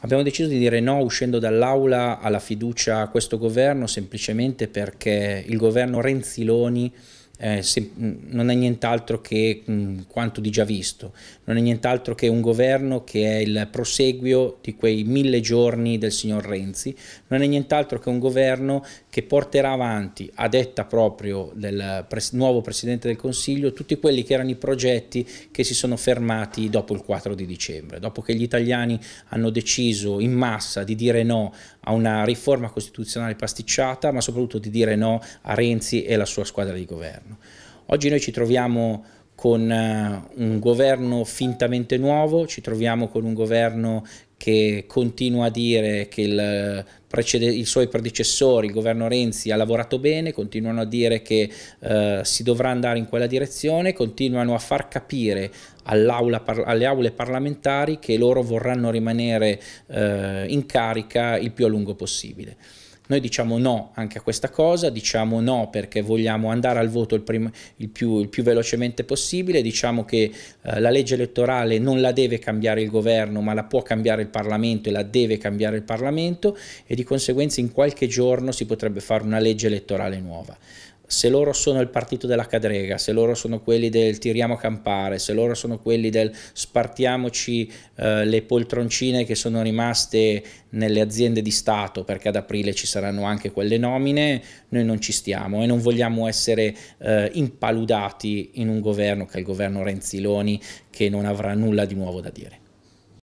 Abbiamo deciso di dire no uscendo dall'aula alla fiducia a questo governo semplicemente perché il governo Renziloni eh, se, mm, non è nient'altro che mh, mm, quanto di già visto, non è nient'altro che un governo che è il proseguio di quei mille giorni del signor Renzi, non è nient'altro che un governo che porterà avanti, a detta proprio del pres nuovo Presidente del Consiglio, tutti quelli che erano i progetti che si sono fermati dopo il 4 di dicembre, dopo che gli italiani hanno deciso in massa di dire no a una riforma costituzionale pasticciata, ma soprattutto di dire no a Renzi e la sua squadra di governo governo. Oggi noi ci troviamo con eh, un governo fintamente nuovo, ci troviamo con un governo che continua a dire che il, eh, i suoi predecessori, il governo Renzi, ha lavorato bene, continuano a dire che eh, si dovrà andare in quella direzione, continuano a far capire alle aule parlamentari che loro vorranno rimanere eh, in carica il più a lungo possibile. Noi diciamo no anche a questa cosa, diciamo no perché vogliamo andare al voto il, primo, il, più, il più, velocemente possibile, diciamo che eh, la legge elettorale non la deve cambiare il governo ma la può cambiare il Parlamento e la deve cambiare il Parlamento e di conseguenza in qualche giorno si potrebbe fare una legge elettorale nuova se loro sono il partito della cadrega, se loro sono quelli del tiriamo campare, se loro sono quelli del spartiamoci eh, le poltroncine che sono rimaste nelle aziende di Stato, perché ad aprile ci saranno anche quelle nomine, noi non ci stiamo e non vogliamo essere eh, impaludati in un governo che è il governo Renziloni, che non avrà nulla di nuovo da dire.